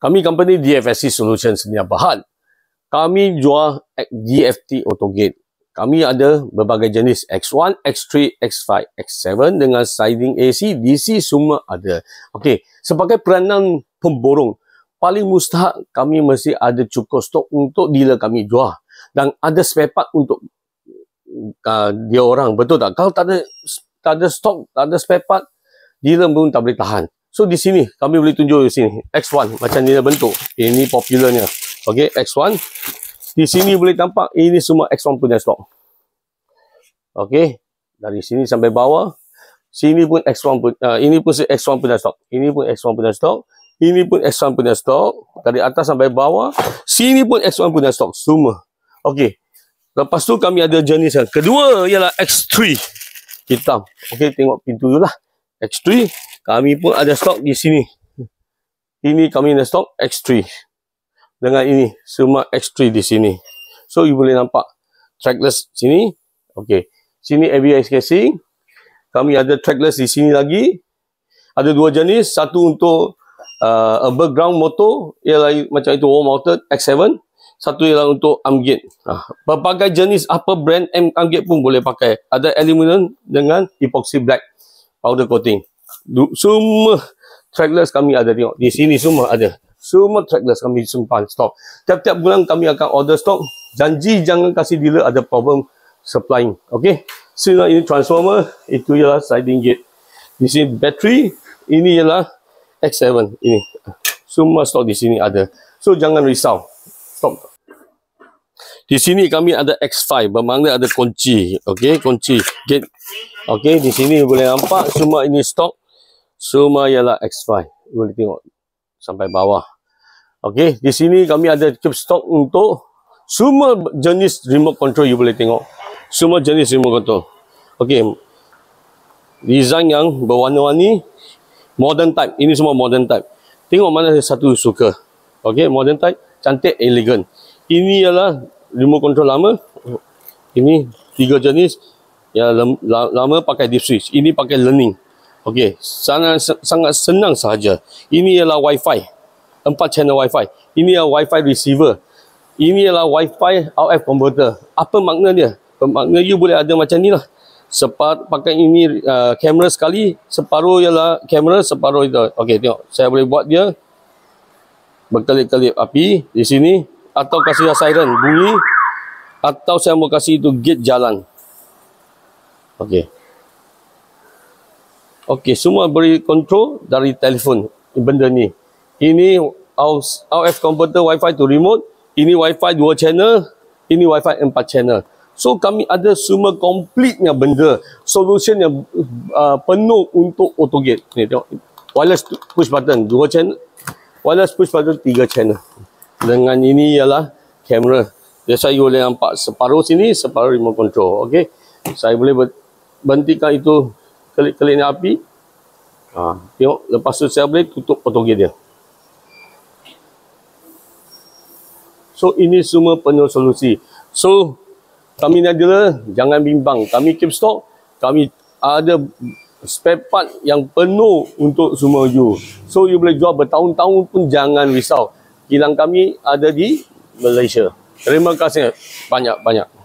Kami company DFSC Solutions ni apa hal? Kami jual DFT AutoGate. Kami ada berbagai jenis X1, X3, X5, X7 dengan siding AC, DC semua ada. Okey, sebagai peranan pemborong, paling mustahak kami mesti ada cukup stok untuk dealer kami jual dan ada spare part untuk uh, dia orang, betul tak? Kalau tak ada tak ada stok, tak ada spare part, dealer pun tak boleh tahan. So di sini kami boleh tunjuk di sini X1 macam ni dah bentuk. Ini popularnya. Okey X1. Di sini boleh tampak ini semua X1 punya stok. Okey, dari sini sampai bawah. Sini pun X1 pun uh, ini pun X1 punya stok. Ini pun X1 punya stok. Ini pun X1 punya stok Dari atas sampai bawah, sini pun X1 punya stok semua. Okey. Lepas tu kami ada jenis yang kedua ialah X3 hitam. Okey, tengok pintu dulu lah. X3 kami pun ada stok di sini ini kami ada stok X3 dengan ini semua X3 di sini so you boleh nampak trackless sini okey sini ABS casing kami ada trackless di sini lagi ada dua jenis satu untuk uh, above ground motor ialah macam itu wall mounted X7 satu ialah untuk amgit ah. berbagai jenis apa brand amgit pun boleh pakai ada aluminium dengan epoxy black powder coating. Semua trackless kami ada tengok. Di sini semua ada. Semua trackless kami simpan stok. Tiap-tiap bulan kami akan order stok. Janji jangan kasih dealer ada problem supplying. Okay. So ini transformer. Itu ialah siding gate. Di sini battery. Ini ialah X7. Ini. Semua stok di sini ada. So jangan risau. Stop. Di sini kami ada X5 bermakna ada kunci. Okey, kunci gate. Okey, di sini boleh nampak semua ini stok. Semua ialah X5. Boleh tengok sampai bawah. Okey, di sini kami ada keep stok untuk semua jenis remote control you boleh tengok. Semua jenis remote control. Okey. Design yang berwarna-warni modern type. Ini semua modern type. Tengok mana satu suka. Okey, modern type cantik elegan. Ini ialah remote control lama ini tiga jenis yang lama pakai deep switch ini pakai learning okey sangat sangat senang sahaja ini ialah wifi empat channel wifi ini ialah wifi receiver ini ialah wifi RF converter apa makna dia makna you boleh ada macam ni lah Sepat pakai ini uh, kamera uh, sekali separuh ialah kamera separuh itu okey tengok saya boleh buat dia berkelip-kelip api di sini atau kasih siren bunyi atau saya mau kasih itu gate jalan. Okey. Okey, semua beri kontrol dari telefon benda ni. Ini RF converter Wi-Fi to remote, ini Wi-Fi 2 channel, ini Wi-Fi 4 channel. So kami ada semua komplitnya benda, solution yang uh, penuh untuk auto gate. Ni tengok wireless push button 2 channel, wireless push button 3 channel dengan ini ialah kamera. Jadi saya boleh nampak separuh sini, separuh remote control. Okey. Saya boleh berhentikan itu klik-klik api. Ha, tengok lepas tu saya boleh tutup portogil dia. So ini semua penuh solusi. So kami Nadira jangan bimbang. Kami keep stock, kami ada spare part yang penuh untuk semua you. So you boleh jual bertahun-tahun pun jangan risau kilang kami ada di Malaysia. Terima kasih banyak-banyak.